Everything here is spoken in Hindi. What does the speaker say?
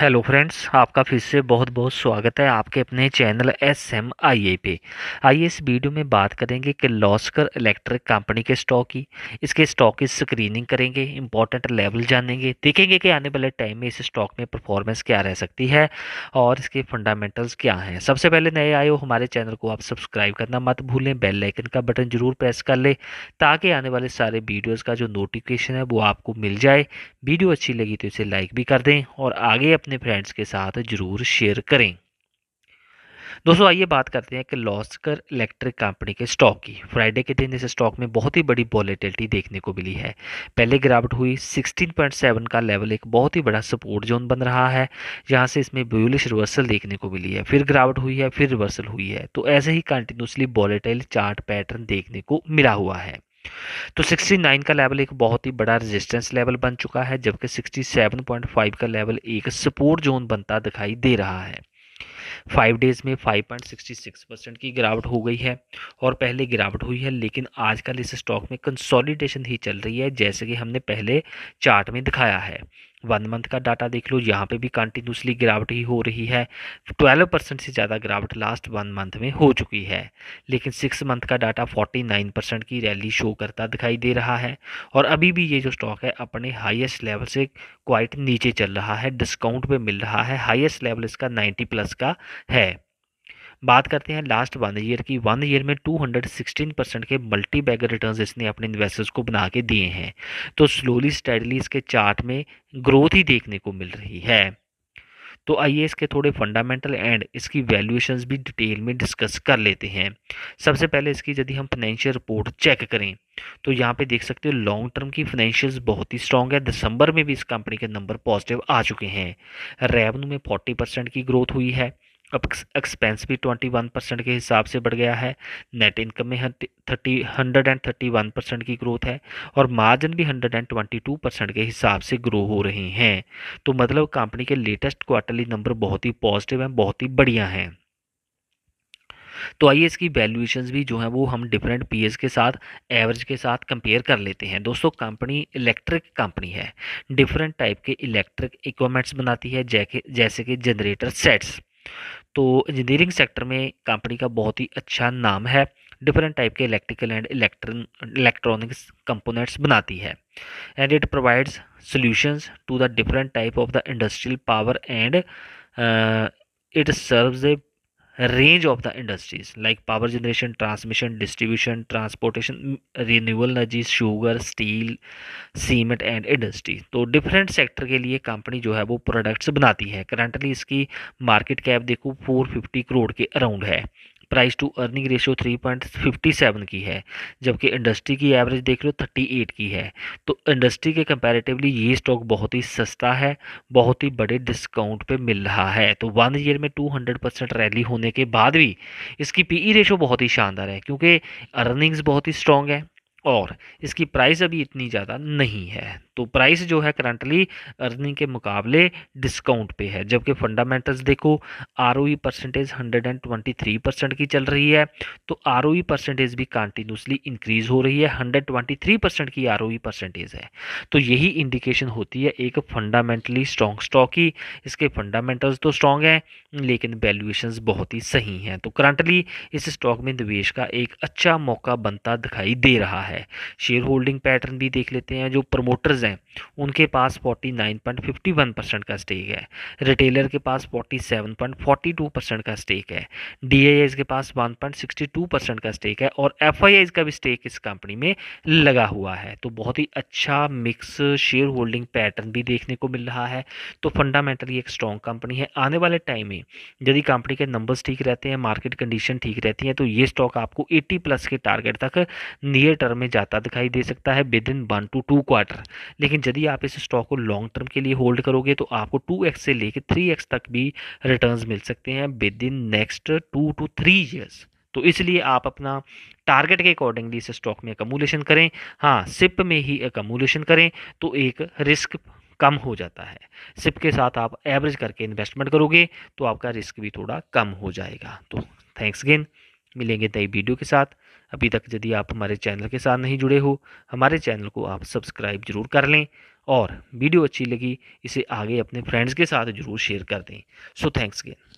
हेलो फ्रेंड्स आपका फिर से बहुत बहुत स्वागत है आपके अपने channel S M I A पे आइए इस वीडियो में बात करेंगे कि लॉस्कर इलेक्ट्रिक कंपनी के स्टॉक की इसके स्टॉक की स्क्रीनिंग करेंगे इंपॉर्टेंट लेवल जानेंगे देखेंगे कि आने वाले टाइम में इस स्टॉक में परफॉर्मेंस क्या रह सकती है और इसके फंडामेंटल्स क्या हैं सबसे पहले नए आए हो हमारे चैनल को आप सब्सक्राइब करना मत भूलें बेल लाइकन का बटन ज़रूर प्रेस कर लें ताकि आने वाले सारे वीडियोज़ का जो नोटिफिकेशन है वो आपको मिल जाए वीडियो अच्छी लगी तो इसे लाइक भी कर दें और आगे अपने फ्रेंड्स के साथ ज़रूर शेयर करें दोस्तों आइए बात करते हैं कि लॉस्कर इलेक्ट्रिक कंपनी के स्टॉक की फ्राइडे के दिन इस स्टॉक में बहुत ही बड़ी वॉलेटिलिटी देखने को मिली है पहले गिरावट हुई 16.7 का लेवल एक बहुत ही बड़ा सपोर्ट जोन बन रहा है जहां से इसमें ब्यूलिश रिवर्सल देखने को मिली है फिर गिरावट हुई है फिर रिवर्सल हुई है तो ऐसे ही कंटिन्यूसली वॉलेटाइल चार्ट पैटर्न देखने को मिला हुआ है तो 69 का लेवल एक बहुत ही बड़ा रेजिस्टेंस लेवल बन चुका है जबकि 67.5 का लेवल एक सपोर्ट जोन बनता दिखाई दे रहा है फाइव डेज़ में 5.66 परसेंट की गिरावट हो गई है और पहले गिरावट हुई है लेकिन आजकल इस स्टॉक में कंसोलिडेशन ही चल रही है जैसे कि हमने पहले चार्ट में दिखाया है वन मंथ का डाटा देख लो यहाँ पे भी कंटिन्यूसली गिरावट ही हो रही है ट्वेल्व परसेंट से ज़्यादा गिरावट लास्ट वन मंथ में हो चुकी है लेकिन सिक्स मंथ का डाटा फोर्टी नाइन परसेंट की रैली शो करता दिखाई दे रहा है और अभी भी ये जो स्टॉक है अपने हाईएस्ट लेवल से क्वाइट नीचे चल रहा है डिस्काउंट पे मिल रहा है हाइएस्ट लेवल इसका नाइन्टी प्लस का है बात करते हैं लास्ट वन ईयर की वन ईयर में 216 परसेंट के मल्टी बैगर रिटर्न इसने अपने इन्वेस्टर्स को बना के दिए हैं तो स्लोली स्टडली इसके चार्ट में ग्रोथ ही देखने को मिल रही है तो आइए इसके थोड़े फंडामेंटल एंड इसकी वैल्यूएशंस भी डिटेल में डिस्कस कर लेते हैं सबसे पहले इसकी यदि हम फाइनेंशियल रिपोर्ट चेक करें तो यहाँ पे देख सकते हो लॉन्ग टर्म की फाइनेंशियल्स बहुत ही स्ट्रॉन्ग है दिसंबर में भी इस कंपनी के नंबर पॉजिटिव आ चुके हैं रेवेन्यू में 40 परसेंट की ग्रोथ हुई है एक्सपेंस भी ट्वेंटी वन परसेंट के हिसाब से बढ़ गया है नेट इनकम में thirty hundred and thirty one percent की ग्रोथ है और मार्जिन भी hundred and twenty two percent के हिसाब से ग्रो हो रही हैं तो मतलब कंपनी के लेटेस्ट क्वार्टरली नंबर बहुत ही पॉजिटिव हैं बहुत ही बढ़िया हैं तो आइए इसकी वैल्यूएशंस भी जो है वो हम डिफरेंट पीएस के साथ एवरेज के साथ कंपेयर कर लेते हैं दोस्तों कंपनी इलेक्ट्रिक कंपनी है डिफरेंट टाइप के इलेक्ट्रिक इक्विपमेंट्स बनाती है जैसे कि जनरेटर सेट्स तो इंजीनियरिंग सेक्टर में कंपनी का बहुत ही अच्छा नाम है डिफरेंट टाइप के electrical and electron electronics components बनाती है and it provides solutions to the different type of the industrial power and it serves a range of the industries like power generation transmission distribution transportation renewable energies sugar steel cement and industry तो डिफरेंट सेक्टर के लिए कंपनी जो है वो प्रोडक्ट्स बनाती है करंटली इसकी मार्केट कैप देखो 450 करोड़ के अराउंड है प्राइस टू अर्निंग रेशियो 3.57 की है जबकि इंडस्ट्री की एवरेज देख लो 38 की है तो इंडस्ट्री के कंपैरेटिवली ये स्टॉक बहुत ही सस्ता है बहुत ही बड़े डिस्काउंट पे मिल रहा है तो वन ईयर में 200 परसेंट रैली होने के बाद भी इसकी पीई रेशो e बहुत ही शानदार है क्योंकि अर्निंग्स बहुत ही स्ट्रॉन्ग है और इसकी प्राइस अभी इतनी ज़्यादा नहीं है तो प्राइस जो है करंटली अर्निंग के मुकाबले डिस्काउंट पे है जबकि फंडामेंटल्स देखो आर परसेंटेज 123 परसेंट की चल रही है तो आर परसेंटेज e भी कंटिन्यूसली इंक्रीज़ हो रही है 123 परसेंट की आर परसेंटेज e है तो यही इंडिकेशन होती है एक फंडामेंटली स्ट्रॉन्ग स्टॉक की इसके फंडामेंटल्स तो स्ट्रॉन्ग हैं लेकिन वैल्यूएशन बहुत ही सही हैं तो करंटली इस स्टॉक में निवेश का एक अच्छा मौका बनता दिखाई दे रहा है है शेयर होल्डिंग पैटर्न भी देख लेते हैं जो प्रमोटर्स हैं उनके पास forty nine point fifty one percent का स्टेक है रिटेलर के पास forty seven point forty two percent का स्टेक है डी के पास one point sixty two percent का स्टेक है और एफ का भी स्टेक इस कंपनी में लगा हुआ है तो बहुत ही अच्छा मिक्स शेयर होल्डिंग पैटर्न भी देखने को मिल रहा है तो फंडामेंटली एक स्ट्रॉन्ग कंपनी है आने वाले टाइम में यदि कंपनी के नंबर्स ठीक रहते हैं मार्केट कंडीशन ठीक रहती है तो ये स्टॉक आपको 80 प्लस के टारगेट तक नियर टर्म में जाता दिखाई दे सकता है within one to two quarter लेकिन यदि आप इस स्टॉक को लॉन्ग टर्म के लिए होल्ड करोगे तो आपको टू एक्स से लेकर थ्री एक्स तक भी रिटर्न मिल सकते हैं within next two to three years तो इसलिए आप अपना टारगेट के अकॉर्डिंगली इस स्टॉक में अकमोलेशन करें हाँ सिप में ही अकमोलेशन करें तो एक रिस्क कम हो जाता है सिप के साथ आप एवरेज करके इन्वेस्टमेंट करोगे तो आपका रिस्क भी थोड़ा कम हो जाएगा तो थैंक्स अगेन मिलेंगे नई वीडियो के साथ अभी तक यदि आप हमारे चैनल के साथ नहीं जुड़े हो हमारे चैनल को आप सब्सक्राइब जरूर कर लें और वीडियो अच्छी लगी इसे आगे अपने फ्रेंड्स के साथ जरूर शेयर कर दें सो थैंक्स अगेन